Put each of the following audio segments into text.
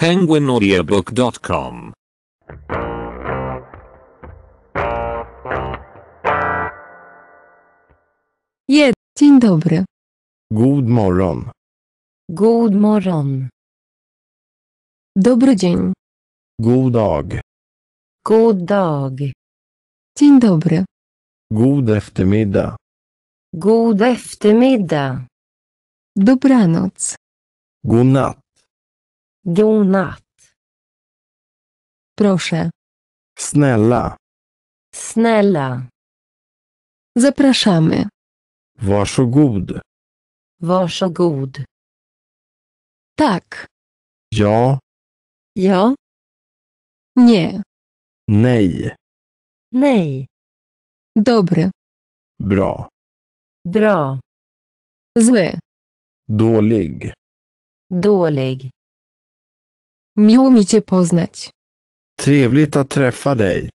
penguinaudiobook.com Jed, dzień dobry. Good morning. Good morning. Dobry dzień. Good dog. Good dog. Dzień dobry. God eftermiddag. God eftermiddag. Dobranoc. Good night. Godnatt. Proszę. Snälla. Snälla. Zapraszamy. Varsågod. Varsågod. Tak. Ja. Ja. Nie. Nej. Nej. Dobry. Bra. Bra. Zły. Dålig. Dålig. Miło mi cię poznać. Trevligt att träffa dig.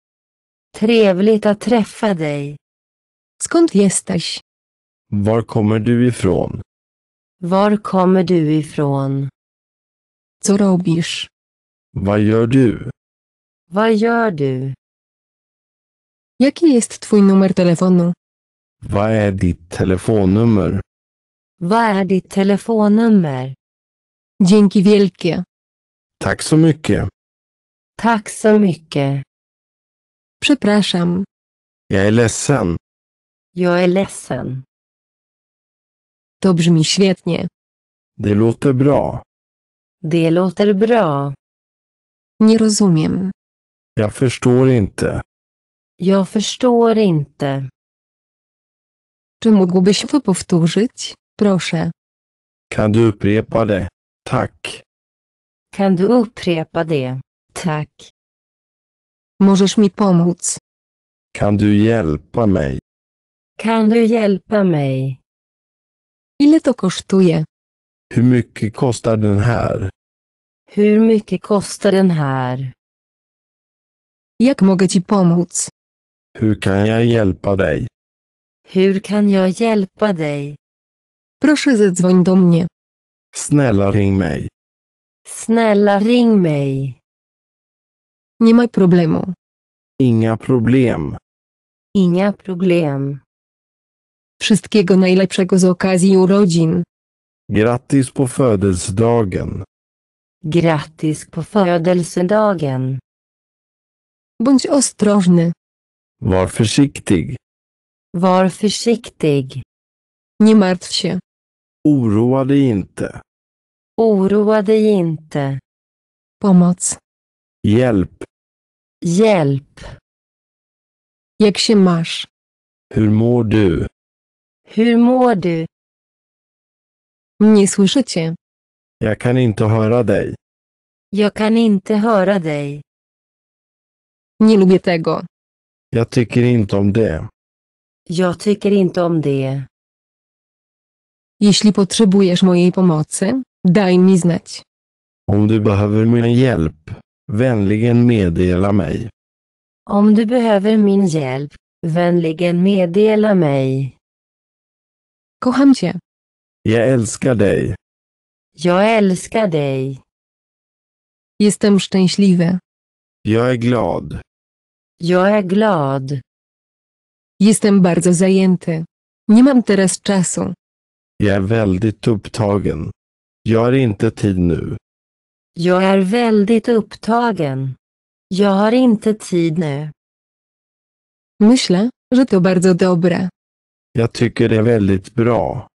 Trevligt att träffa dig. Skąd jesteś? Var kommer du ifrån? Var kommer du ifrån? Co robisz? Vad gör du? Vad gör du? Jaki jest twój numer telefonu? Vad är ditt telefonnummer? Vad är ditt telefonnummer? Dzięki wielkie. Tak så mycket. Tack så mycket. Przepraszam. Jag är ledsen. Jag är ledsen. To brzmi świetnie. Det låter bra. Det låter bra. Nie rozumiem. Jag förstår inte. Jag förstår inte. Czy mógłbyś to powtórzyć, proszę? Kan du upprepa det? Tack. Kan du upprepa det? Tack. Możesz mi pomóc? Kan du hjälpa mig? Kan du hjälpa mig? Ile to kosztuje? Hur mycket kostar den här? Hur mycket kostar den här? Jak mogę ci pomóc? Hur kan jag hjälpa dig? Hur kan jag hjälpa dig? Proszę zadzwoń do mnie. Snälla ring mig. Snälla ring mig. Nie ma problemu. Inga problem. Inga problem. Wszystkiego najlepszego z okazji urodzin. Grattis po födelsedagen. Grattis po födelsedagen. Bądź ostrożny. Var försiktig. Var försiktig. Nie martw się. Oroa dig inte. Oroa dig inte. Pomoc. Hjälp. Hjälp. Jak się masz? Hur mår du? Hur mår du? Nie słyszę cię. Jag kan inte höra dig. Jag kan inte höra dig. Nie lubię tego. Jag tycker inte om det. Jag tycker inte om det. Jeśli potrzebujesz mojej pomocy, Daj mi znać. Om du behöver min hjälp, vänligen meddela mig. Om du behöver min hjälp, vänligen meddela mig. Kocham cię. Jag älskar dig. Jag älskar dig. Jestem szczęśliwy. Jag är glad. Jag är glad. Jestem bardzo zajęty. Nie mam teraz czasu. Jag är väldigt upptagen. Jag har inte tid nu. Jag är väldigt upptagen. Jag har inte tid nu. Myślę, że to bardzo dobre. Jag tycker det är väldigt bra.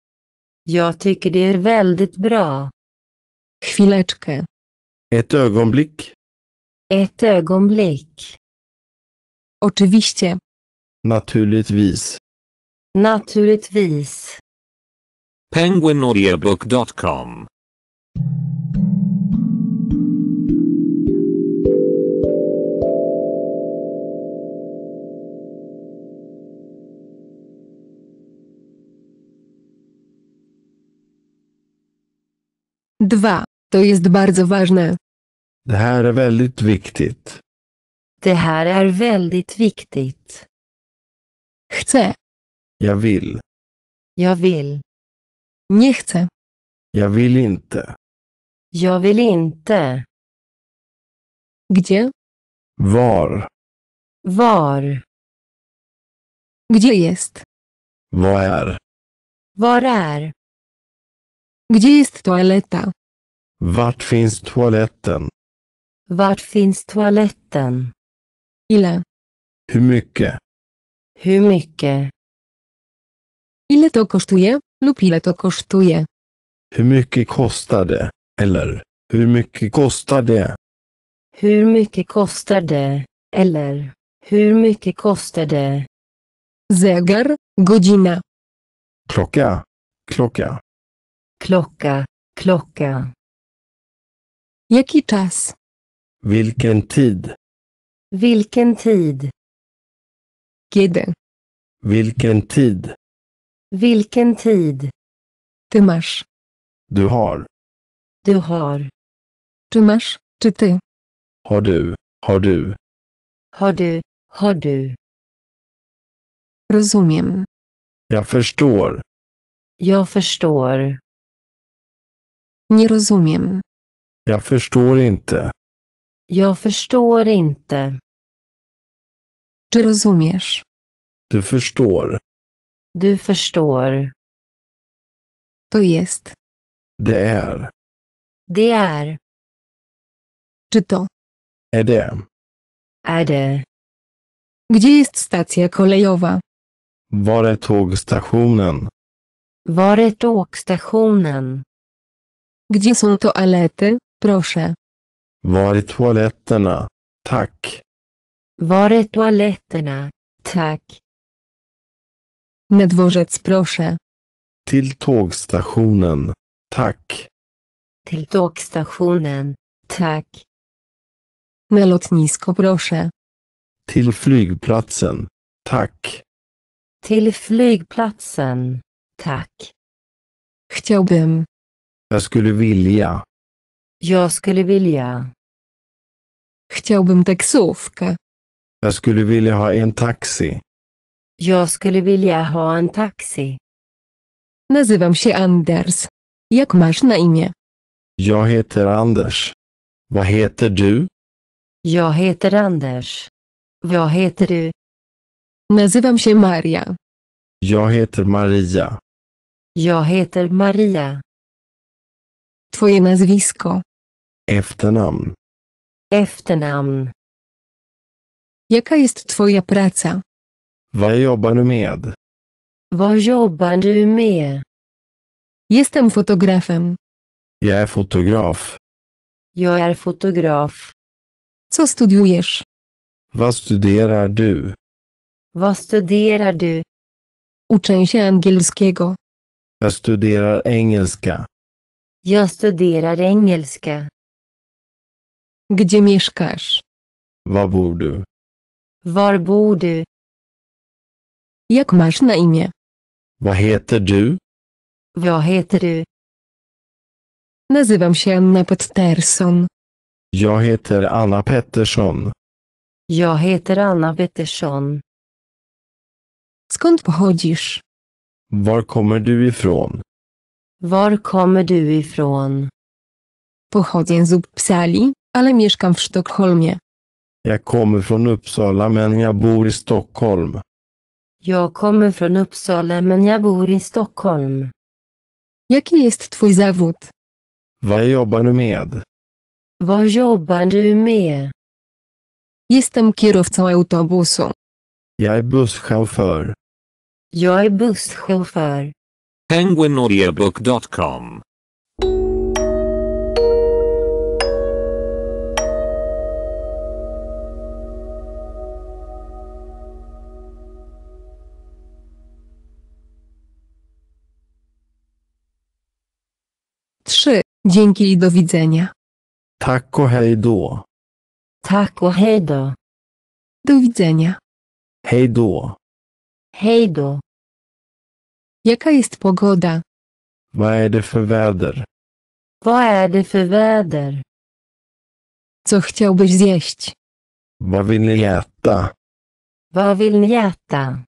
Jag tycker det är väldigt bra. Chwileczkę. Ett ögonblick. Ett ögonblick. Oczywiście. Naturligtvis. Naturligtvis. penguinaudiobooks.com 2. To jest bardzo ważne. Det här är väldigt viktigt. Det här är väldigt viktigt. Chcę. Jag vill. Jag vill. Nie chcę. Jag vill inte. Jag vill inte. Gdzie? Var? Var? Gdzie jest? Vad är? Var är? Gdzie jest toaleta? Vart finns toaletten? Vart finns toaletten? Ile? Hur mycket? Hur mycket? Ile to kosztuje? Lub ile to kosztuje? Hur mycket kostar det? Eller, hur mycket kostar det? Hur mycket kostar det? Eller, hur mycket kostar det? Zegar, godzina. Klocka, klocka klocka, klocka. Jaki czas? Vilken tid? Vilken tid? Kiedy? Vilken tid? Vilken tid? Ty masz. Du har. Du har. Ty masz, czy ty? Har du, har du. Har du, har du. Rozumiem. Jag förstår. Jag förstår. Nie rozumiem. Jag förstår inte. Jag förstår inte. Czy rozumiesz? Du förstår. Du förstår. To jest. Det är. Det är. Czy to? Är det. Är det. Gdzie jest stacja kolejowa? Var är tågstationen? Var är tågstationen? Gdzie są toalety, proszę? Var är toaletterna? Tack. Var är toaletterna? Tack. Na dworzec proszę. Till tågstationen. Tack. Till tågstationen. Tack. Na lotnisko proszę. Till flygplatsen. Tack. Till flygplatsen. Tack. Chciałbym. Jag skulle vilja. Jag skulle vilja. Chciałbym taksówkę. Jag skulle vilja ha en taxi. Jag skulle vilja ha en taxi. Nazywam się Anders. Jak masz na imię? Jag heter Anders. Vad heter du? Jag heter Anders. Vad heter du? Nazywam się Maria. Jag heter Maria. Jag heter Maria. Twoje nazwisko. Efternamn. Efternamn. Jaka jest twoja praca? Vad jobbar du med? Vad jobbar du med? Jestem fotografem. Jag är er fotograf. Jag är fotograf. Co studiujesz? Vad studerar du? Vad studerar du? Uczę się angielskiego. Jag studerar engelska. Jag studerar engelska. Gdzie mieszkasz? Var bor du? Var bor du? Jak masz na imię? Vad heter du? Vad heter du? Nazywam się Anna Pettersson. Jag heter Anna Pettersson. Jag heter Anna Pettersson. Skąd pochodzisz? Var kommer du ifrån? Var kommer du ifrån? Pochodzę z Uppsali, ale mieszkam w Sztokholmie. Jag kommer från Uppsala men jag bor i Stockholm. Jag kommer från Uppsala men jag bor i Stockholm. Jaki jest twój zawód? Vad jobbar du med? Vad jobbar du med? Jestem kierowcą autobusu. Jag är busschaufför. Jag är busschaufför penguinaudiobook.com Trzy. Dzięki i do widzenia. Tak, och hej då. Tack och hej då. Do widzenia. Hej då. Hej då. Jaka jest pogoda? Vad är det för väder? Vad är det för väder? Co chciałbyś zjeść? Vad vill ni äta? Vad vill ni äta?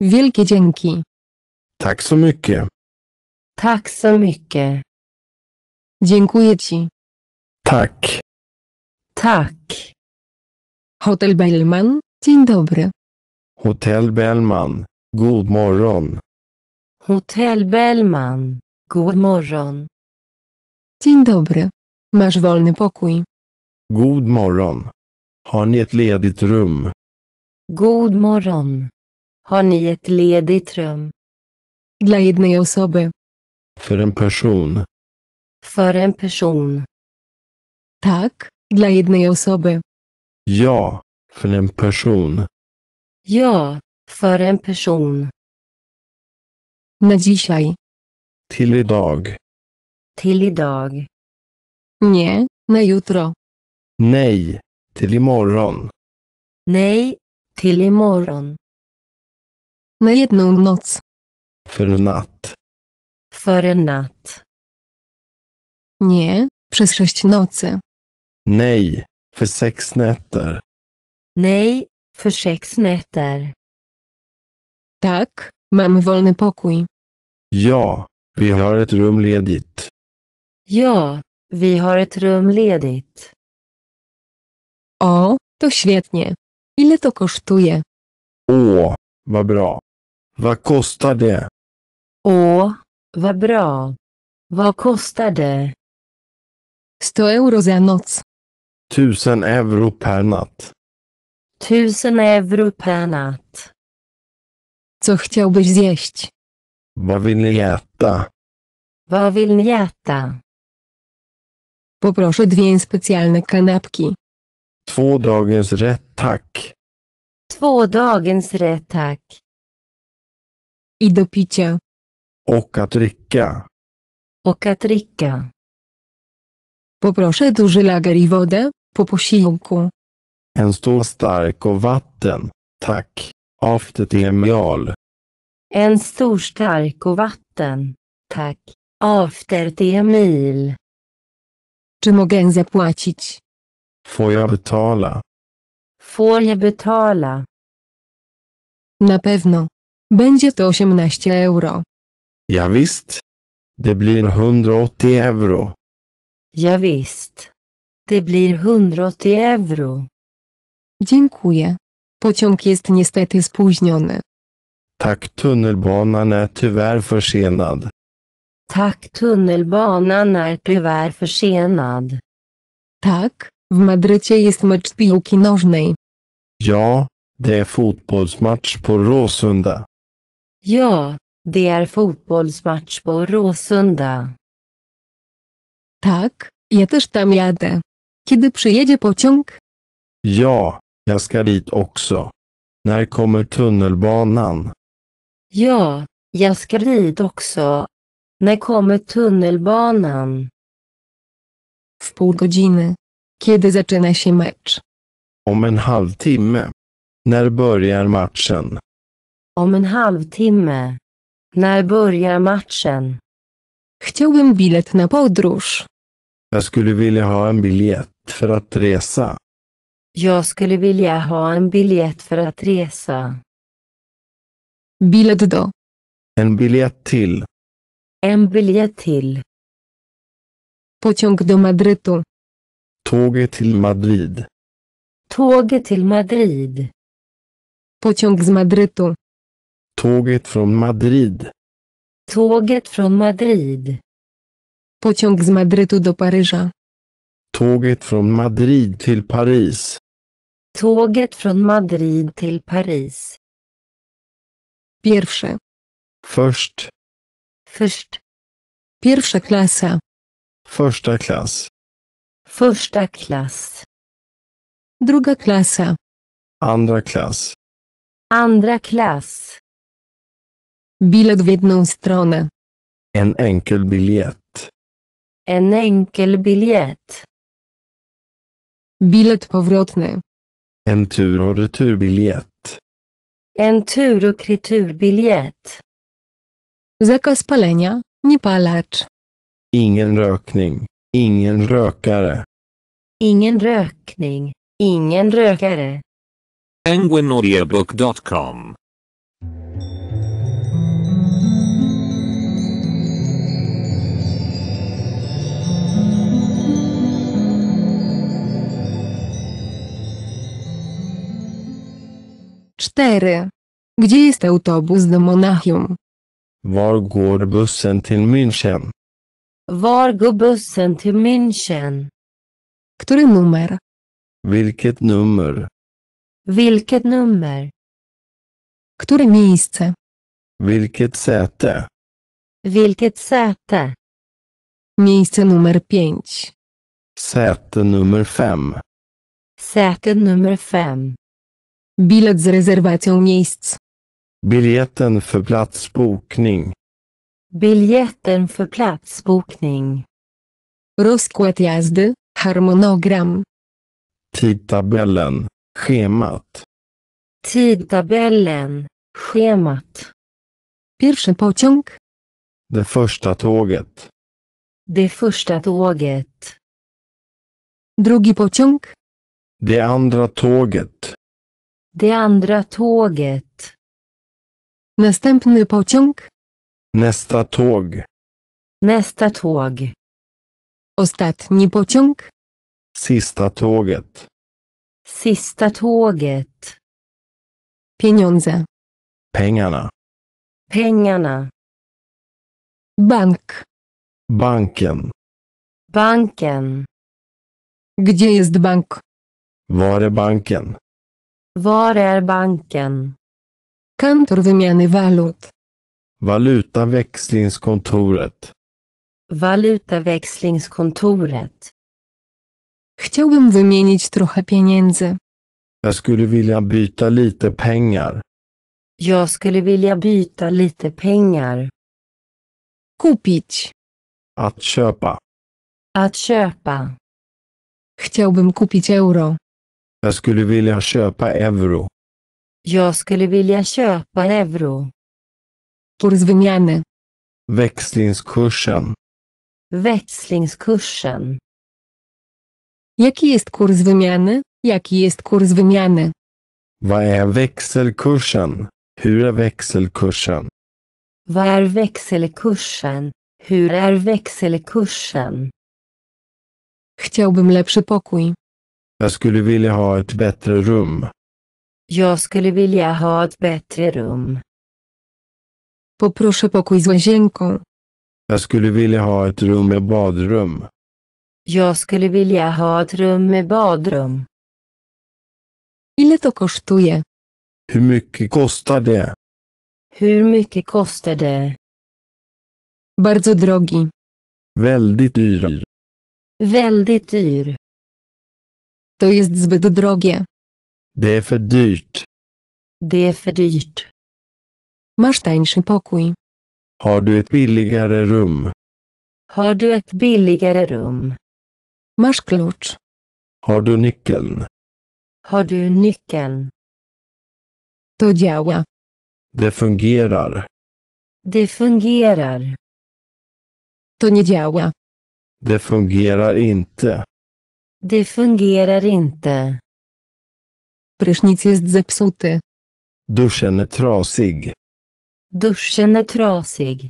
Wielkie dzięki. Tak, så mycket. Tak så mycket. Dziękuję ci. Tak. Tak. Hotel Bellman. Dzień dobry. Hotel Bellman. God morgon. Hotel Bellman. God morgon. Dzień dobry. Masz wolny pokój. God morgon. Har ni ett ledigt rum? God morgon. Har ni ett ledigt rum? Dla jednej osoby. För en person. För en person. Tak, dla jednej osoby. Ja, för en person. Ja, For en person. Na dzisiaj. Till idag. Till idag. Nie, na jutro. Nej, till imorgon. Nej, till imorgon. Na jedną noc. För en natt. För en natt. Nie, przez sześć nocy. Nej, för sex nätter. Nej, för sex nätter. Tak, mam wolny pokój. Ja, vi har ett rum ledigt. Ja, vi har ett rum ledigt. O, to świetnie. Ile to kosztuje? Åh, vad bra. Vad kostar det? Åh, vad bra. Vad kostar det? 100 euro za noc. Tusen euro per natt. Tusen euro per natt. Co chciałbyś zjeść? Vad vill Poproszę dwie specjalne kanapki. Två dagens rätt tack. Två dagens rätt tack. I do picia. Och att dricka. Och att dricka. Poproszę duży lager i wodę, po posiłku. En stor stark och vatten, tack. Aftertermial. En stor stark och vatten. Tack. Aftertermil. Czy mogę zapłacić? Får jag betala? Får jag betala? Na pewno. Będzie to 18 euro. Ja visst. Det blir 180 euro. Ja visst. Det blir 180 euro. Dziękuję. Pociąg jest niestety spóźniony. Tak, tunnelbanan är tyvärr försenad. Tack tunnelbanan är tyvärr försenad. Tak, w Madrycie jest mecz piłki nożnej. Ja, det är fotbollsmatch på Råsunda. Ja, det är fotbollsmatch på Råsunda. Tak, ja też tam jadę. Kiedy przyjedzie pociąg? Ja, Jag ska dit också. När kommer tunnelbanan? Ja, jag ska dit också. När kommer tunnelbanan? W pół godziny. Kiedy zaczyna się mecz? Om en halvtimme. När börjar matchen? Om en halvtimme. När börjar matchen? Chciałbym bilet na podróż. Jag skulle vilja ha en biljett för att resa. Jag skulle vilja ha en biljett för att resa. Biljett då? En biljett till. En biljett till. Pociąg do Madrytu. Tåget till Madrid. Tåget till Madrid. Pociąg z Madrytu. Tåget från Madrid. Tåget från Madrid. Pociąg z Madrytu do Paryża. Tåget från Madrid till Paris. Tåget från Madrid till Paris. Pierwsze. First. First. Pierwsza klasa. Första klass. Första klass. Druga klasa. Andra klass. Andra klass. Bilet w jedną stronę. En enkel biljett. En enkel biljett. Bilet powrotny. En tur och returbiljett. En tur och returbiljett. Zakaz palenia, niepalacz. Ingen rökning, ingen rökare. Ingen rökning, ingen rökare. Penguinaudiobok.com 4. Gdzie jest autobus do Monachium? Var går bussen till München? Var går bussen München? Który numer? Vilket numer. Vilket numer. Które miejsce? Vilket sete. Vilket sete. Miejsce numer 5. Säte numer 5. Säte numer 5. Bilet z rezerwacją miejsc. Biljetten för platsbokning. Biljetten för platsbokning. Rozkład jazdy, harmonogram. Tidtabellen, schemat. Tidtabellen, schemat. Pierwszy pociąg. Det första tåget. Det första tåget. Drugi pociąg. Det andra tåget. Det andra tåget. Następny pociąg. Nästa tåg. Nästa tåg. Ostatni pociąg. Sista tåget. Sista tåget. Pieniądze. Pengarna. Pengarna. Bank. Banken. Banken. Gdzie jest bank? Var är banken? Var är banken? Kantor wymiany walut. Valutaväxlingskontoret. Valutaväxlingskontoret. Chciałbym wymienić trochę pieniędzy. Jag skulle vilja byta lite pengar. Jag skulle vilja byta lite pengar. Kupić. Att köpa. Att köpa. Chciałbym kupić euro. Jag skulle vilja köpa euro. Jag skulle vilja köpa euro. Kurs wymiany. Växlingskursen. Växlingskursen. Jaki jest kurs wymiany? Jaki jest kurs wymiany? Vad är växelkursen? Hur är växelkursen? Vad är växelkursen? Hur är växelkursen? Chciałbym lepszy pokój. Jag skulle vilja ha ett bättre rum. Jag skulle vilja ha ett bättre rum. Poproszę pokój z łazienką. Jag skulle vilja ha ett rum med badrum. Jag skulle vilja ha ett rum med badrum. Ile to kosztuje? Hur mycket kostar det? Hur mycket kostar det? Bardzo drogi. Väldigt dyr. Väldigt dyr. To jest zbyt drogie. Det är för dyrt. Det är för dyrt. Masz tańszy pokój. Har du ett billigare rum? Har du ett billigare rum? Masz klucz. Har du nyckeln? Har du nyckeln? To działa. Det fungerar. Det fungerar. To nie działa. Det fungerar inte. Det fungerar inte. Pryschnic jest zepsuty. Duschen är trasig. Duschen är trasig.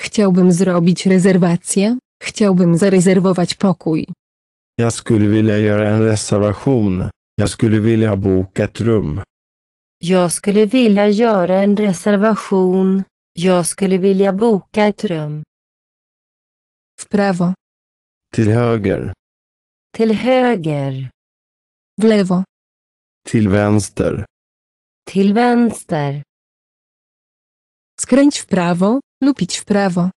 Chciałbym zrobić rezerwację. Chciałbym zarezerwować pokój. Jag skulle vilja göra en reservation. Jag skulle vilja boka ett rum. Jag skulle vilja göra en reservation. Jag skulle vilja boka ett rum. W Till höger. Till höger. Влево. Till vänster. Till vänster. Skręć w prawo lub idź w prawo.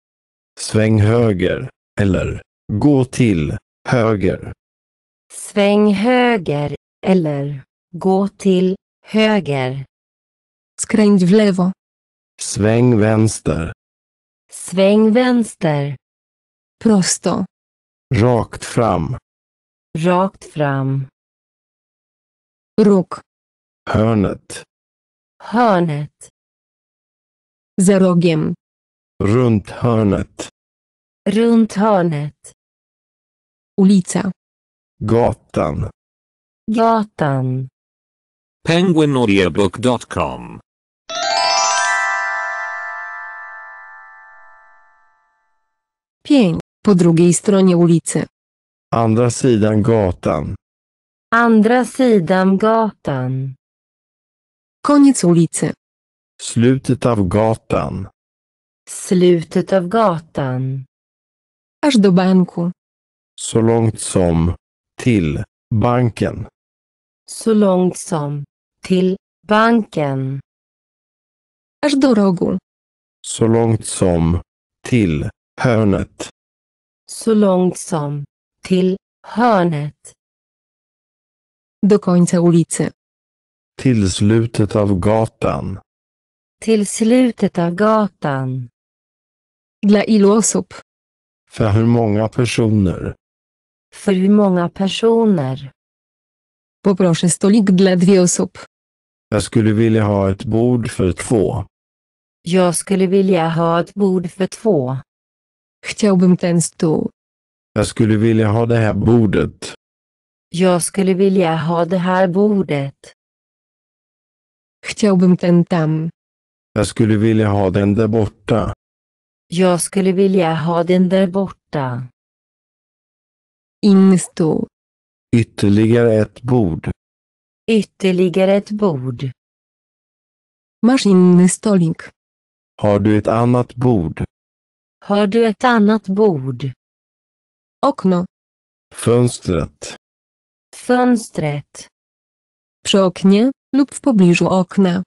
Sväng höger, eller gå till höger. Sväng höger, eller gå till höger. Skręć w lewo. Sväng vänster. Sväng vänster. Prosto. Rakt fram. Rakt fram. Róg. Hörnet. Hörnet. Za rogiem. Runt hörnet. Runt hörnet. Ulica. Gatan. Gatan. Penguinaudiobook.com Pięć. Po drugiej stronie ulicy. Andra sidan gatan. Andra sidan gatan. Koniec ulicy. Slutet av gatan. Slutet av gatan. Aż do banku. Så långt som. Till. Banken. Så långt som. Till. Banken. Aż do rogu. Så långt som. Till. Hörnet. Så långt som. Till hörnet. Do końca ulicy. Till slutet av gatan. Till slutet av gatan. Dla ilu osób? För hur många personer? För hur många personer? Poproszę stolik dla dwie osób. Jag skulle vilja ha ett bord för två. Jag skulle vilja ha ett bord för två. Chciałbym ten stół. Jag skulle vilja ha det här bordet. Jag skulle vilja ha det här bordet. Chciałbym ten tam. Jag skulle vilja ha den där borta. Jag skulle vilja ha den där borta. Inny Ytterligare ett bord. Ytterligare ett bord. Masz inny Har du ett annat bord? Har du ett annat bord? Okno. Fönstret. Fönstret. Przy oknie lub w pobliżu okna.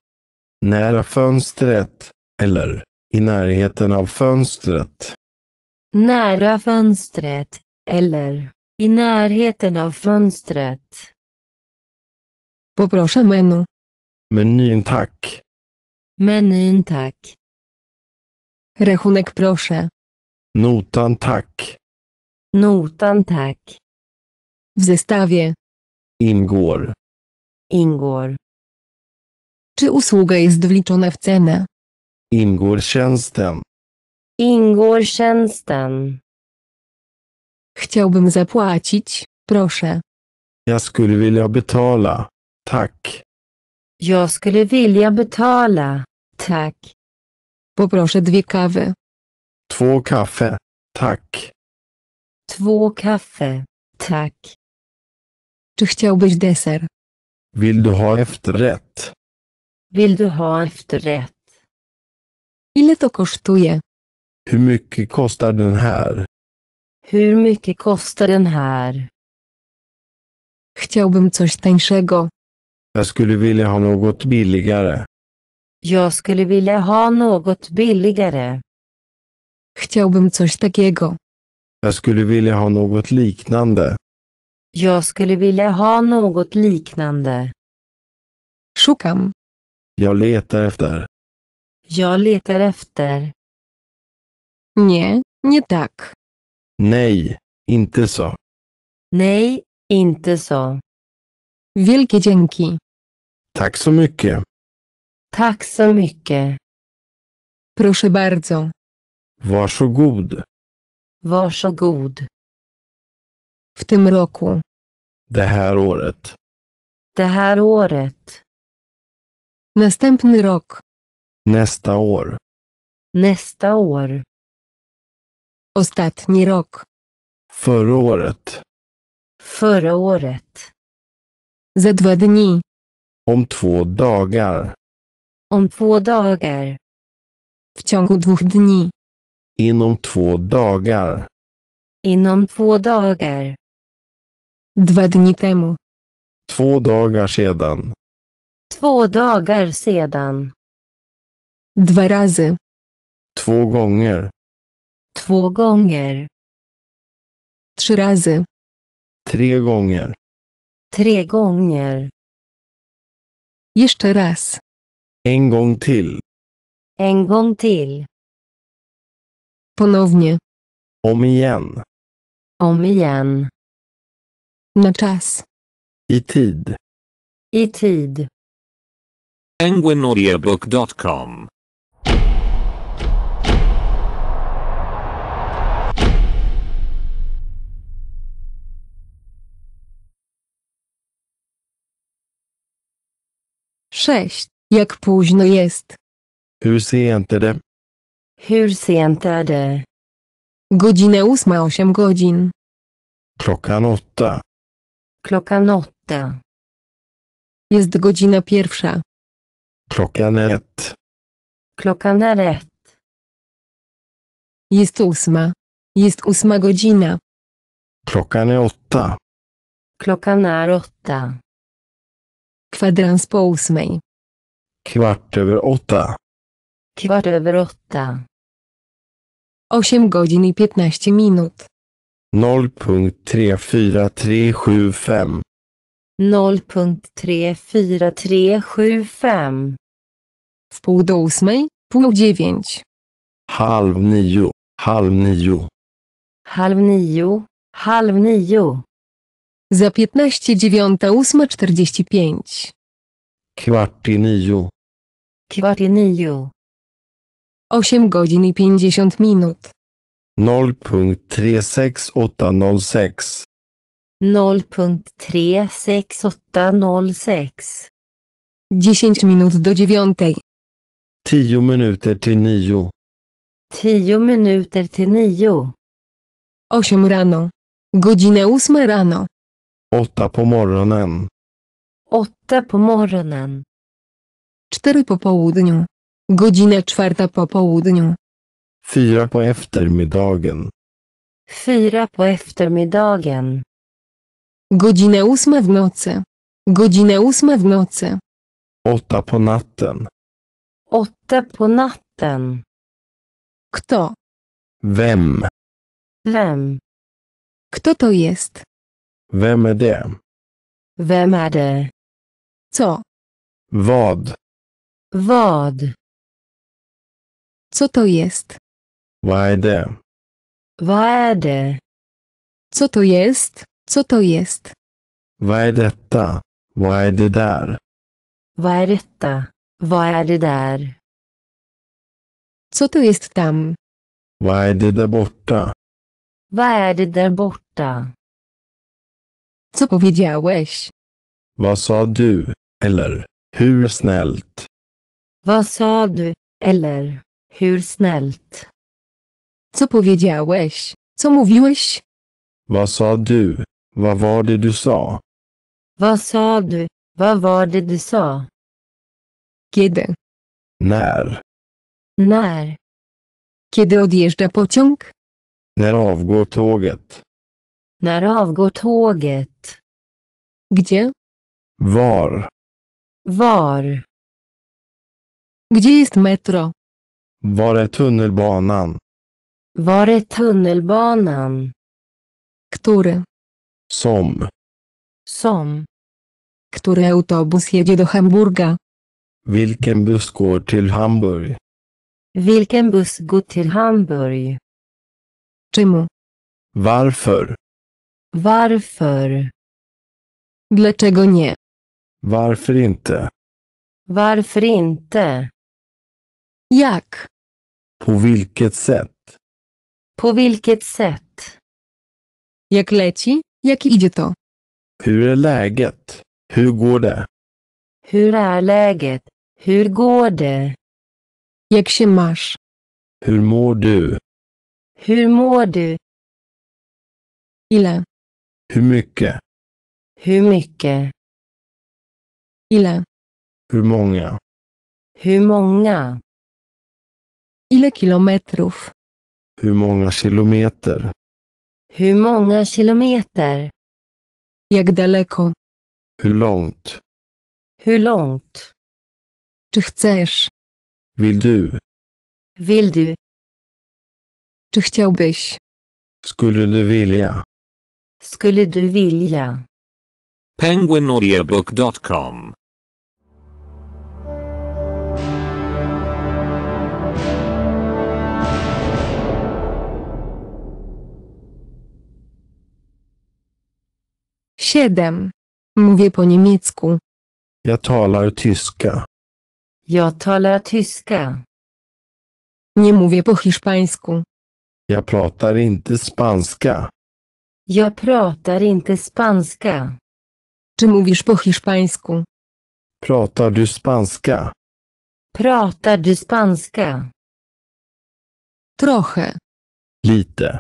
Nära fönstret, eller i närheten av fönstret. Nära fönstret, eller i närheten av fönstret. Poproszę menu. Menyn tak. Menyn tak. Rechunek proszę. Notan tak. Notan tak. W zestawie. Ingår. Ingår. Czy usługa jest wliczona w cenę? Ingår tjänsten. Ingår tjänsten. Chciałbym zapłacić, proszę. Ja skulle vilja betala. Tak. Ja skulle vilja betala. Tak. Poproszę dwie kawy. Två kaffe. Tak. Två kaffe, tack. Czy chciałbyś deser? Vill du ha efterrätt? Vill du ha efterrätt? Ile to kosztuje? Hur mycket kostar den här? Hur mycket kostar den här? Chciałbym coś tańszego. Jag skulle vilja ha något billigare. Jag skulle vilja ha något billigare. Chciałbym coś takiego. Jag skulle vilja ha något liknande. Jag skulle vilja ha något liknande. Shukam. Jag letar efter. Jag letar efter. Nie, nie tak. Nej, inte så. Nej, inte så. Wielkie dzięki. Tack så mycket. Tack så mycket. Proszę bardzo. Varsågod. Varsågod. W tym roku. Det här året. Det här året. Następny rok. Nästa år. Nästa år. Ostatni rok. Förra året. Förra året. Za dwa dni. Om två dagar. Om två dagar. W ciągu dwóch dni. Inom två dagar. Inom två dagar. Dwa dni temu. Två dagar sedan. Två dagar sedan. Dwa razy. Två gånger. Två gånger. Trzy razy. Tre gånger. Tre gånger. Jeszcze raz. En gång till. En gång till. Ponownie. Om igen. Om igen. Na czas. I tid. I tid. Penguinaudiobook.com Sześć. Jak późno jest? Hur sent är det? Hur sent är det? Godzinę ósma osiem godzin. Klockan åtta. Klockan åtta. Jest godzina pierwsza. Klockan ett. Klockan är ett. Jest ósma. Jest ósma godzina. Klockan är åtta. Klockan är åtta. Kwadrans po ósmej. Kvart över åtta. Kvart över åtta. 8 godzin i 15 minut. 0.34375 0.34375 Wpół do ósmej, pół dziewięć. Halv nio, halv nio. Halv nio, halv nio. Za piętnaście dziewiąta ósma czterdzieści pięć. Kvart i nio. Kvart i nio. 8 godzin i 50 minut. 0.36806 0.36806 10 minut do dziewiątej. 10 minuter till nio. 10 minuter till nio. 8 rano. Godzinę 8 rano. 8 po morgonen. 8 po morgonen. 4 po południu. Godzina czwarta po południu. Fyra po eftermiddagen. Fyra po eftermiddagen. Godzina ósma w nocy. Godzina ósma w nocy. Åtta po natten. Åtta po natten. Kto? Wem. Wem. Kto to jest? Vem är det? Vem är det? Co? Vad? Vad? Co to jest? Vad är det? Vad är Co to jest? Co to jest? Vad är detta? Vad är det där? Vad är detta? Vad är det där? Co to jest tam? Vad är det där borta? Vad är det där borta? Co powiedziałeś? Vad sa du? Eller, hur snällt? Vad sa du? Eller, Hur snällt. Co powiedziałeś? Co mówiłeś? Vad sa du? Vad var det du sa? Vad sa du? Vad var det du sa? Kiedy? När? När? Kiedy odjeżdża pociąg? När avgår tåget? När avgår tåget? Gdzie? Var? Var? Gdzie jest metro? Var är tunnelbanan? Var är tunnelbanan? Który? Som. Som. Który autobus jedzie do Hamburga? Vilken buss går till Hamburg? Vilken buss går till Hamburg? Czemu? Varför? Varför? Dlaczego nie? Varför inte? Varför inte? Jak? På vilket sätt? På vilket sätt? Jak leci? Jak idzie to? Hur är läget? Hur går det? Hur är läget? Hur går det? Jak się masz? Hur mår du? Hur mår du? Ile? Hur mycket? Hur mycket? Ile? Hur många? Hur många? Ile kilometrów? Hur många kilometer? Hur många kilometer? Jak daleko? Hur långt? Hur långt? Czy chcesz? Vill du? Vill du? Czy chciałbyś? Skulle du vilja? Skulle du vilja? Penguinaudiobok.com Siedem. Mówię po niemiecku. Ja talar tyska. Ja talar tyska. Nie mówię po hiszpańsku. Ja pratar inte spanska. Ja pratar inte spanska. Czy mówisz po hiszpańsku? Pratar du spanska? Pratar du spanska? Trochę. Lite.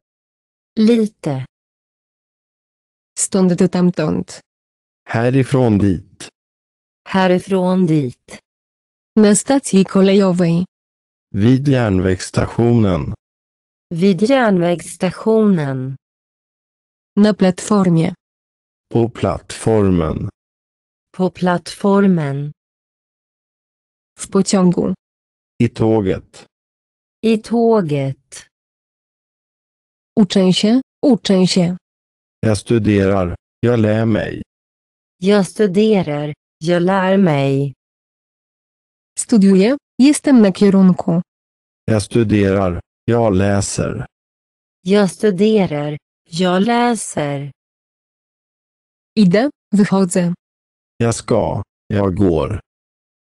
Lite. Stånd och tamtąd. Härifrån dit. Härifrån dit. Na stacji kolejowej. Vid järnvägsstationen. Vid järnvägsstationen. Na platformie. På plattformen. På plattformen. W pociągu. I tåget. I tåget. Uczę się, uczę się. Jag studerar. Jag lär mig. Jag studerar. Jag lär mig. Studiuję. Jestem na kierunku. Jag studerar. Jag läser. Jag studerar. Jag läser. Idę. Wychodzę. Jag ska. Jag går.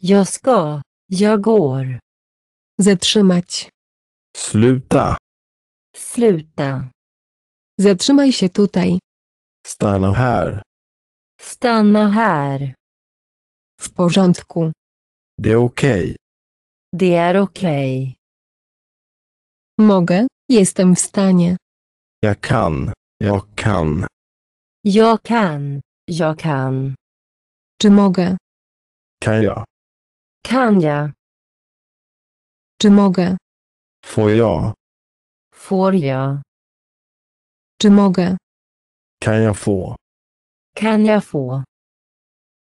Jag ska. Jag går. Zatrzymać. Sluta. Sluta. Zatrzymaj się tutaj. Stanna her. Stanna her. W porządku. Dzień ok. okej. Det Mogę, jestem w stanie. Ja kan. Ja kan. Ja kan. Ja kan. Czy mogę? Kan ja. Kan ja. Czy mogę? For ja. For ja. Czy mogę? Kan jag få? Kan jag få?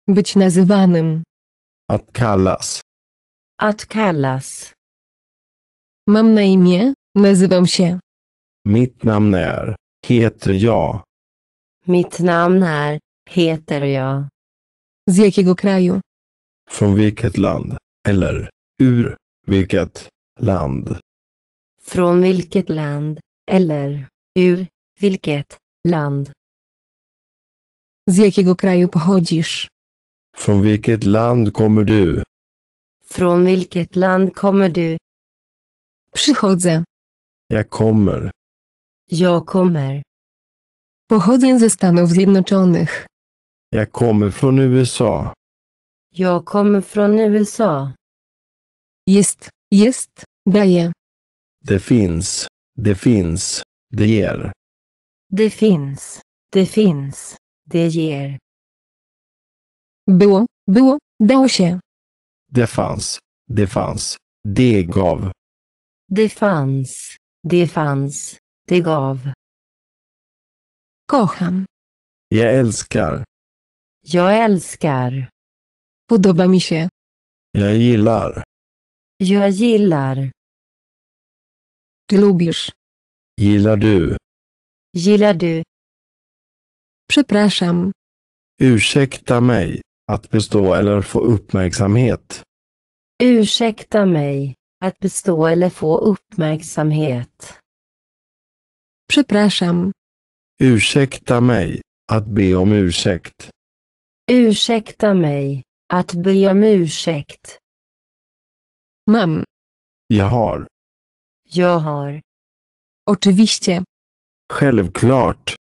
Być nazywanym. Att kallas. Att kallas. Mam na imię, nazywam się. Mitt namn är, heter jag. Mitt namn är, heter jag. Z jakiego kraju? Från vilket land, eller ur vilket land? Från vilket land, eller ur land? Z jakiego kraju pochodzisz? Från vilket land kommer du? Från vilket land kommer du? Przychodzę. Jag kommer. Jag kommer. Pochodzę ze Stanów Zjednoczonych. Jag kommer från USA. Jag kommer från USA. Jest, jest, daje. Det finns, det finns, det ger. Det finns, det finns, det ger. Było, było, dało Det fanns, det fanns, det gav. Det fanns, det fanns, det gav. Kocham. Jag älskar. Jag älskar. Podoba mi się. Jag gillar. Jag gillar. Ty lubisz. Gillar du? Gillar du? Przepraszam. Ursäkta mig, att bestå eller få uppmärksamhet. Ursäkta mig, att bestå eller få uppmärksamhet. Przepraszam. Ursäkta mig, att be om ursäkt. Ursäkta mig, att be om ursäkt. Mam. Jag har. Jag har. Oczywiście. Självklart.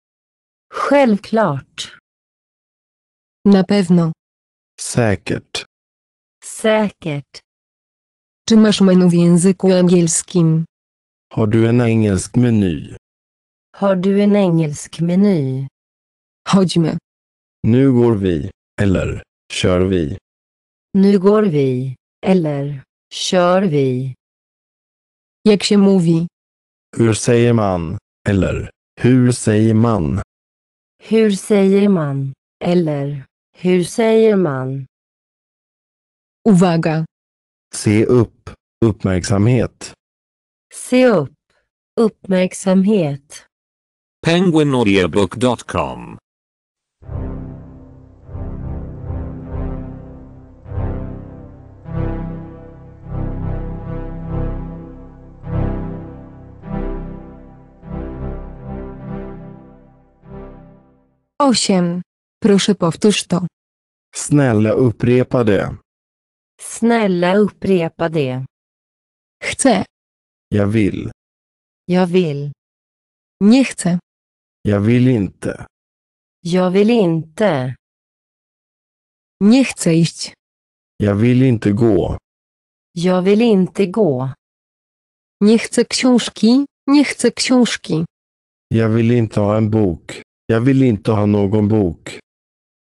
Självklart. Na pewno. Säkert. Säkert. Czy masz menu w języku angielskim? Har du en engelsk meny? Har du en engelsk meny? Chodźmy. Nu går vi, eller, kör vi. Nu går vi, eller, kör vi. Jak się mówi? Hur säger man, eller, Hur säger man? Hur säger man? Eller, hur säger man? Uwaga. Se upp, uppmärksamhet. Se upp, uppmärksamhet. Penguinaudiobook.com Osiem. Proszę powtórz to. Snälla upprepa det. Snälla upprepa det. Chcę. Jag vill. Jag vill. Nie chcę. Jag vill inte. Jag vill inte. Nie chcę iść. Jag vill inte gå. Jag vill inte gå. Nie chcę książki, nie chcę książki. Jag vill inte ha en bok. Jag vill inte ha någon bok.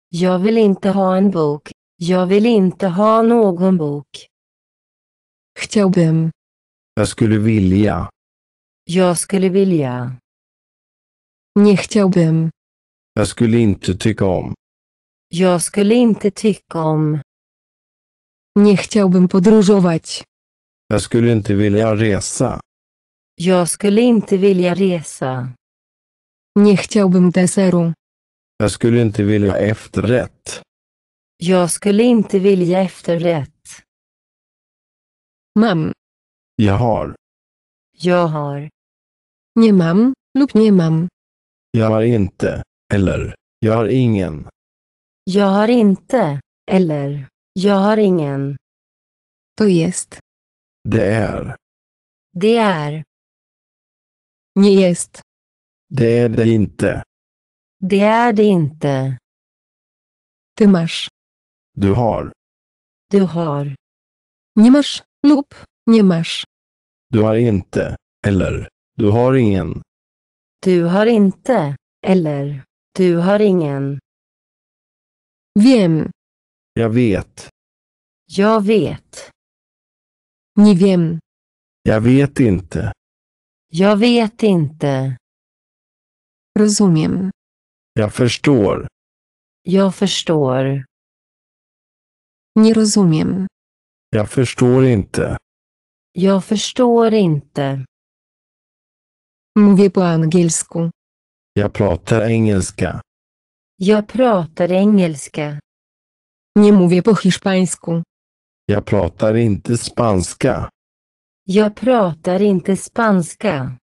Jag vill inte ha en bok. Jag vill inte ha någon bok. Chciałbym. Jag skulle vilja. Jag skulle vilja. Nie chciałbym. Jag skulle inte tycka om. Jag skulle inte tycka om. Nie chciałbym podróżować. Jag skulle inte vilja resa. Jag skulle inte vilja resa. Nie chciałbym deseru. Jag skulle inte vilja efterrätt. Jag skulle inte vilja efterrätt. Mam. Jag har. Jag har. Nie mam lub nie mam. Jag har inte, eller, jag har ingen. Jag har inte, eller, jag har ingen. To jest. Det är. Det är. Nie jest. Det är det inte. Det är det inte. Ty masz. Du har. Du har. Nie masz lub nie masz. Du har inte, eller du har ingen. Du har inte, eller du har ingen. Vem? Jag vet. Jag vet. Nie vem? Jag vet inte. Jag vet inte. Rozumiem. ja förstår. ja förstår. Nie rozumiem. ja förstår inte. ja förstår inte. Mówię po angielsku. ja pratar engelska. ja pratar engelska. Nie mówię po hiszpańsku. ja pratar inte spanska. ja pratar inte spanska.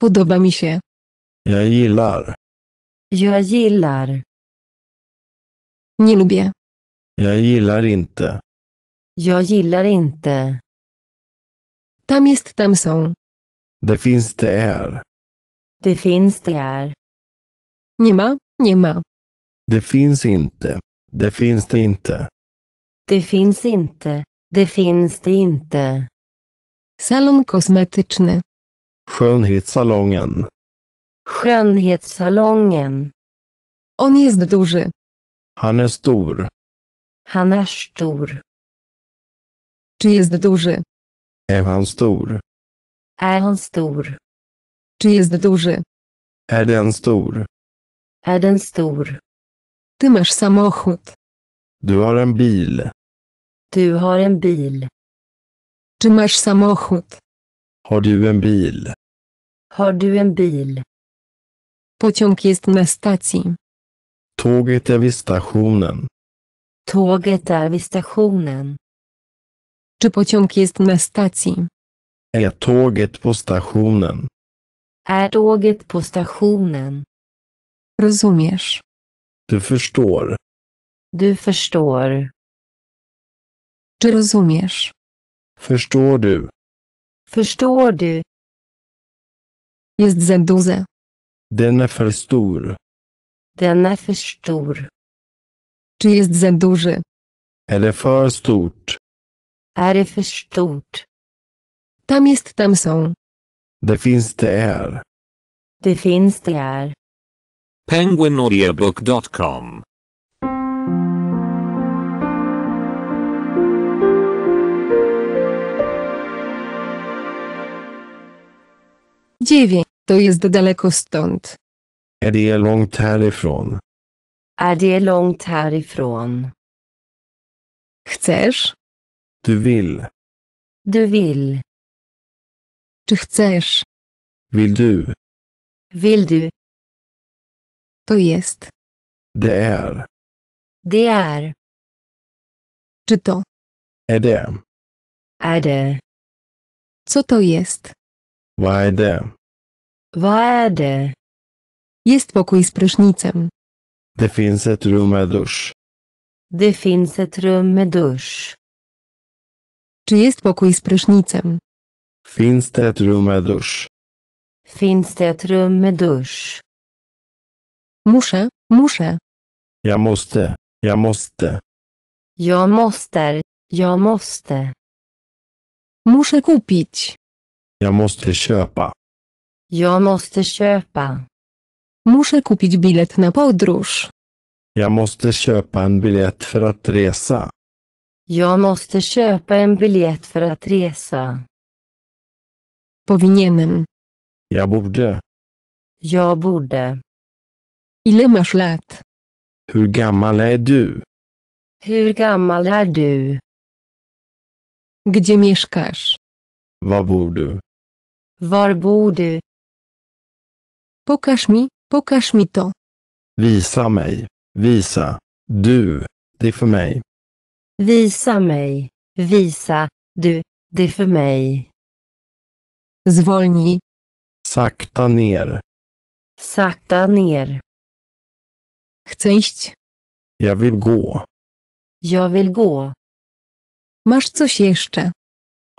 Podoba mi się. Jag gillar. Jag gillar. Nie Jag gillar inte. Jag gillar inte. Tam jest, tam są. Det finns, det är. Det finns, det är. Nie ma, nie ma. Det finns inte. Det finns det inte. Det finns inte. Det finns det inte. Salon kosmetyczny. Skönhetssalongen. Skönhetssalongen. On jest duży. Han är stor. Han är stor. Czy jest duży? Är han stor? Är han stor? Czy jest duży? Är den stor? Är den stor? Ty masz samochód. Du har en bil. Du har en bil. Czy masz samochód? Har du en bil? Har du en bil? Pociąg jest na stacji. Tåget är vid stationen. Tåget är vid stationen. Czy pociąg jest na stacji? Är tåget på stationen? Är tåget på stationen? Rozumiesz. Du förstår. Du förstår. Czy rozumiesz? Förstår du? Förstår du? Jest za duże. Den är för stor. Den är för stor. Czy jest za duży? Är det för stort? Är det för stort? Tam jest, tam są. Det finns, det är. Det finns, det är. penguinaudiobook.com Dziewięć. To jest daleko stąd. Är det långt härifrån? Är det långt härifrån? Chcesz? Du vill. Du vill. Czy chcesz? Vill du? Vill du? To jest. Det är. Det är. Czy to? Är det? Är det? Co to jest? Vad är det? Waede. Jest pokój z prysznicem. Det finns ett rum med dusch. finns ett rum med dusch. Czy jest pokój z prysznicem? Finns det ett rum med dusch? Finns det ett rum med dusch? Muszę, muszę. Ja måste, ja måste. Ja måste, ja måste. Muszę kupić. Ja måste köpa. Ja måste köpa. Muszę kupić bilet na podróż. Ja måste köpa en biljett för att resa. Jag måste köpa en biljett för att resa. Powinienem. Ja borde. Jag borde. Ile masz lat? Hur gammal är du? Hur gammal är du? Gdzie mieszkasz? Var bor du? Var bor du? Pokaż mi, pokaż mi to. Visa mig, visa, du, det för mig. Visa mig, visa, du, det för mig. Zwolnij. Sakta ner. Sakta ner. Chcę iść. Ja vill gå. Jag vill gå. Masz coś jeszcze?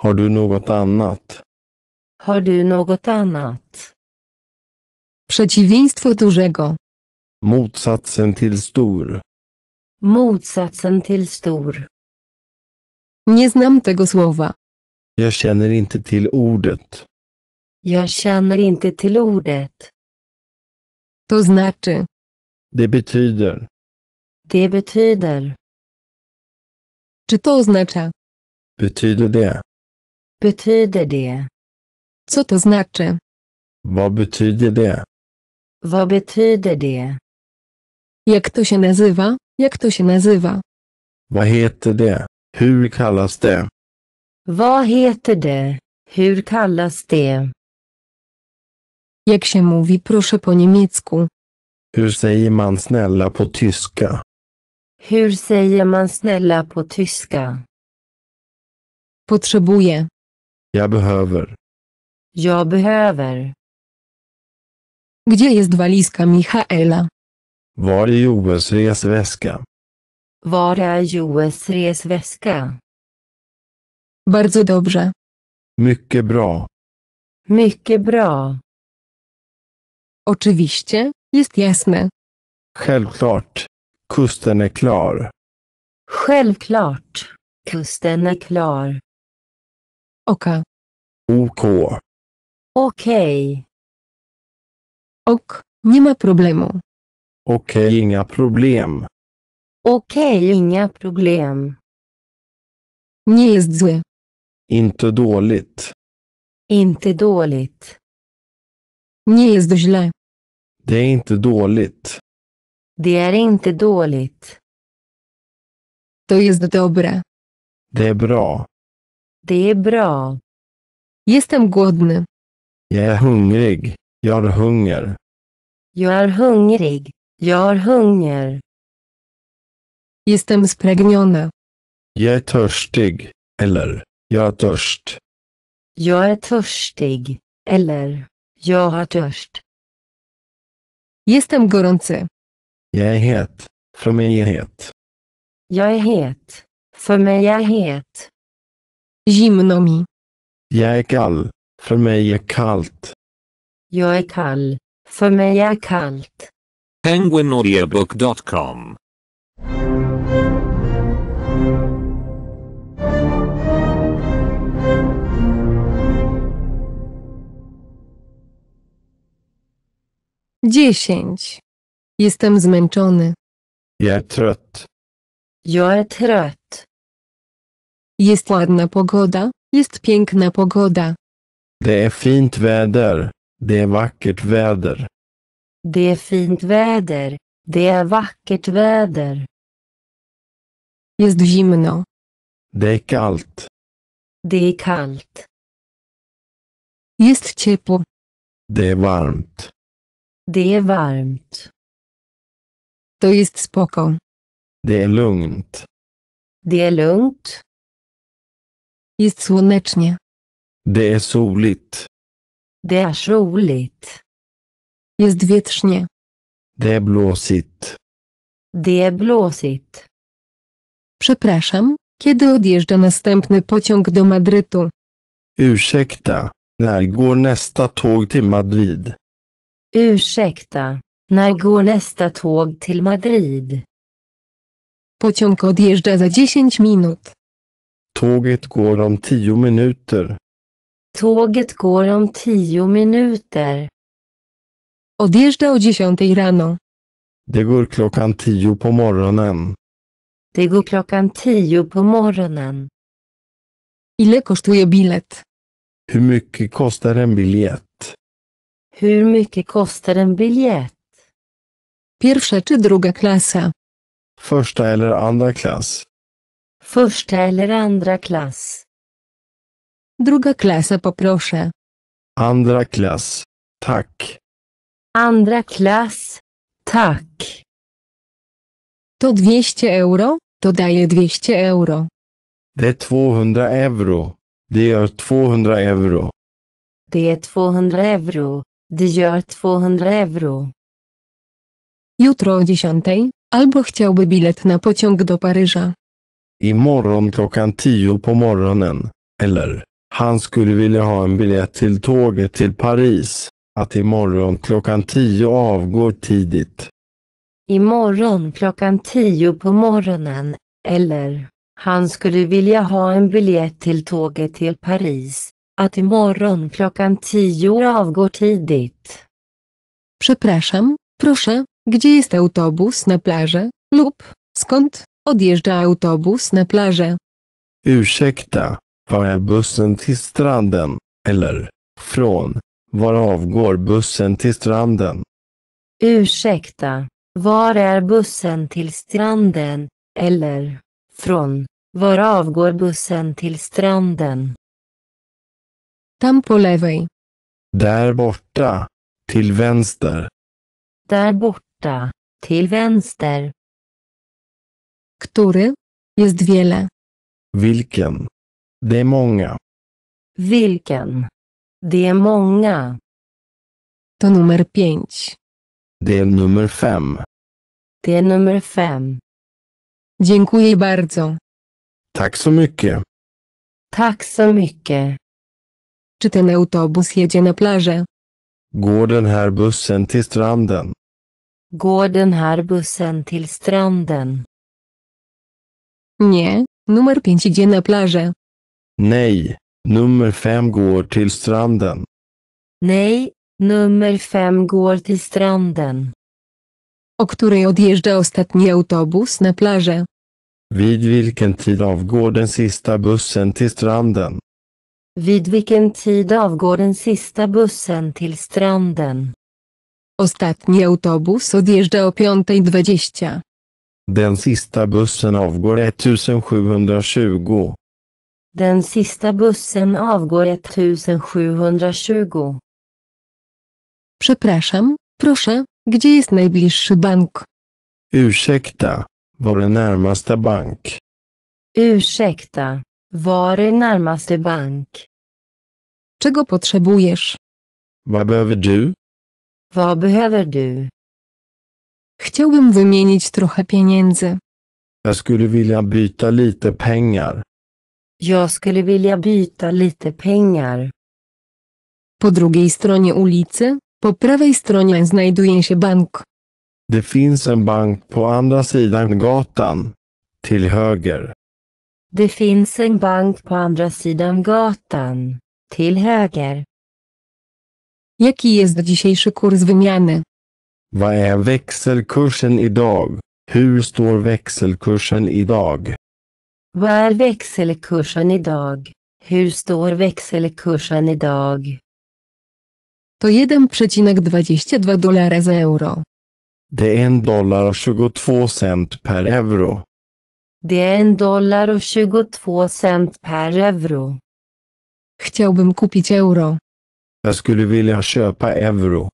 Har du något annat? Har du något annat? Przeciwieństwo dużego. Motsatsen till stor. Motsatsen till stor. Nie znam tego słowa. Jag känner inte till ordet. Jag känner inte till ordet. To znaczy. Det betyder. Det betyder. Czy to oznacza? Betyder det. Betyder det. Co to znaczy? Vad betyder det? Vad Jak to się nazywa? Jak to się nazywa? Vad heter det? Hur kallas det? Vad heter det? Hur kallas det? Jak się mówi proszę po niemiecku? Hur säger man snälla på tyska? Hur säger man snälla på tyska? Potrzebuję. Jag behöver. Jag behöver. Gdzie jest walizka Michaela? Var är Joels resväska? Var är Bardzo dobrze. Mycket bra. Mycket bra. Oczywiście, jest jasne. Självklart. Kusten är klar. Självklart. Kusten är klar. Oka. OK. Okej. Ok, nie ma problemu. Okej, okay, inga problem. Okej, okay, inga problem. Nie jest zły. Inte dåligt. Inte dåligt. Nie jest źle. Det är inte dåligt. Det är inte dåligt. To jest dobre. Det är bra. Det är bra. Jestem głodny. Jag är hungrig. Jag har hunger. Jag är hungrig. Jag har hunger. Jestem spragniony. Jag är törstig. Eller, jag har törst. Jag är törstig. Eller, jag har törst. Jestem gorący. Jag är het. För mig är het. Jag är het. För mig är het. Zimno mi. Jag är kall. För mig är kallt. Jag är kall. For me I can't. PenguinAudiobook.com Dziesięć. Jestem zmęczony. Jag är Jest ładna pogoda, jest piękna pogoda. Det är fint väder. Det är vackert väder. Det är fint väder. Det är vackert väder. Jest zimno. Det är kallt. Det är kallt. Jest ciepło. Det är varmt. Det är varmt. To jest spoko. Det är lugnt. Det är lugnt. Jest słonecznie. Det är soligt. Det är soligt. Jest wietrznie. Det är blåsigt. Det är blåsigt. Przepraszam, kiedy odjeżdża następny pociąg do Madrytu? Ursäkta, när går nästa tåg till Madrid? Ursäkta, när går nästa tåg till Madrid? Pociąg odjeżdża za 10 minut. Tåget går om 10 minuter. Tåget går om tio minuter. Odjeżdża o dziesiątej rano. Det går klockan tio på morgonen. Det går klockan tio på morgonen. Ile kosztuje bilet? Hur mycket kostar en biljett? Hur mycket kostar en biljett? Pierwsza czy druga klasa? Första eller andra klass? Första eller andra klass? Druga klasa poproszę. Andra klass. Tack. Andra klass. Tak. To 200 euro? To daje 200 euro. Det 200 euro. Det gör 200 euro. Det är 200 euro. Det gör 200 euro. Jutro o 10 albo chciałby bilet na pociąg do Paryża. Imorgon klockan 10 på morgonen, eller? Han skulle vilja ha en biljett till tåget till Paris. Att imorgon klockan tio avgår tidigt. Imorgon klockan tio på morgonen, eller? Han skulle vilja ha en biljett till tåget till Paris. Att imorgon klockan tio avgår tidigt. Przepraszam, proszę, gdzie jest autobus na plażę, lub skąd odjeżdża autobus na plażę? Ursäkta, var är bussen till stranden? Eller, från, var avgår bussen till stranden? Ursäkta, var är bussen till stranden? Eller, från, var avgår bussen till stranden? Tam po lewej. Där borta. Till vänster. Där borta. Till vänster. Który? Jest wiele. Vilken? Det är många. Vilken? Det är många. To numer pięć. Det är nummer fem. Det är nummer fem. Dziękuję bardzo. Tack så mycket. Tack så mycket. Czy ten autobus jedzie na plażę? Går den här bussen till stranden? Går den här bussen till stranden? Nie, numer pięć idzie na plażę. Nej, nummer fem går till stranden. Nej, nummer fem går till stranden. O której odjeżdża ostatni autobus na plażę? Vid vilken tid avgår den sista bussen till stranden? Vid vilken tid avgår den sista bussen till stranden? Ostatni autobus odjeżdża o 5.20. Den sista bussen avgår 1720. Den sista bussen avgår 1720. Przepraszam, proszę, gdzie jest najbliższy bank? Ursäkta, var är närmaste bank? Ursäkta, var är närmaste bank? Czego potrzebujesz? Vad behöver du? Vad behöver du? Chciałbym wymienić trochę pieniędzy. Jag skulle vilja byta lite pengar. Jag skulle vilja byta lite pengar. På drugiej stronie ulicy, po prawej stronie znajduje się bank. Det finns en bank på andra sidan gatan. Till höger. Det finns en bank på andra sidan gatan. Till höger. Jaki jest dzisiejszy kurs wymiany? Vad är växelkursen idag? Hur står växelkursen idag? Vad är växelkursen idag? Hur står växelkursen idag? To 1,22 dolara za euro. Det är 1 dollar och 22 cent per euro. Det är en dollar och 22 cent per euro. Chciałbym kupić euro. Jag skulle vilja köpa euro.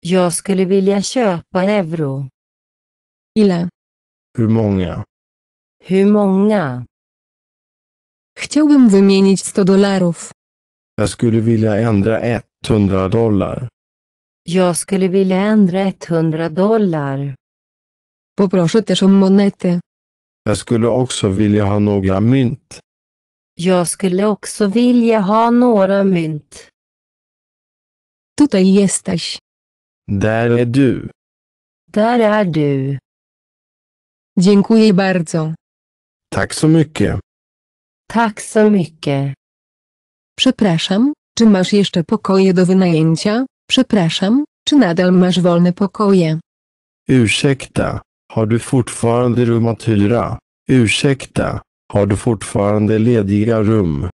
Jag skulle vilja köpa euro. Ile? Hur många? Hur många? Chciałbym wymienić 100 dolarów. Jag skulle vilja ändra 100 dollar. Jag skulle vilja ändra 100 dollar. Poproszę też o monety. Jag skulle också vilja ha några mynt. Jag skulle också vilja ha några mynt. Tutaj jesteś. Där är du. Där är du. Dziękuję bardzo. Tack så mycket. Tack så mycket. Przepraszam, czy masz jeszcze pokoje do wynajęcia? Przepraszam, czy nadal masz wolne pokoje? Ursäkta, har du fortfarande rum att hyra? Ursäkta, har du fortfarande lediga rum?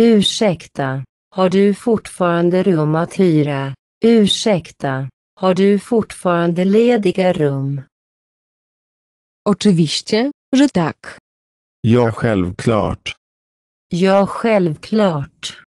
Ursäkta, har du fortfarande rum att hyra? Ursäkta, har du fortfarande lediga rum? Oczywiście, że tak. Ja, självklart. Ja, självklart.